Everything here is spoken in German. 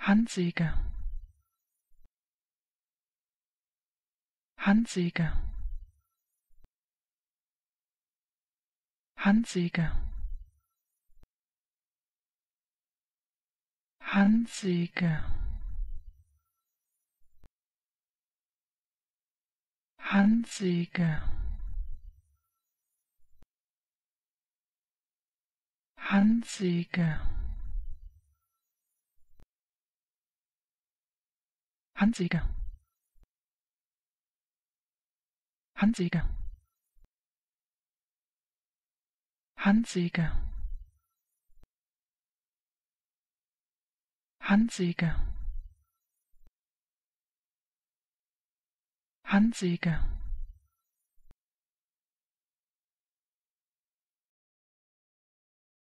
Handsäge Handsäge Handsäge Handsäge Handsäge Handsäge Handsäge Handsäge Handsäge Handsäge Handsäge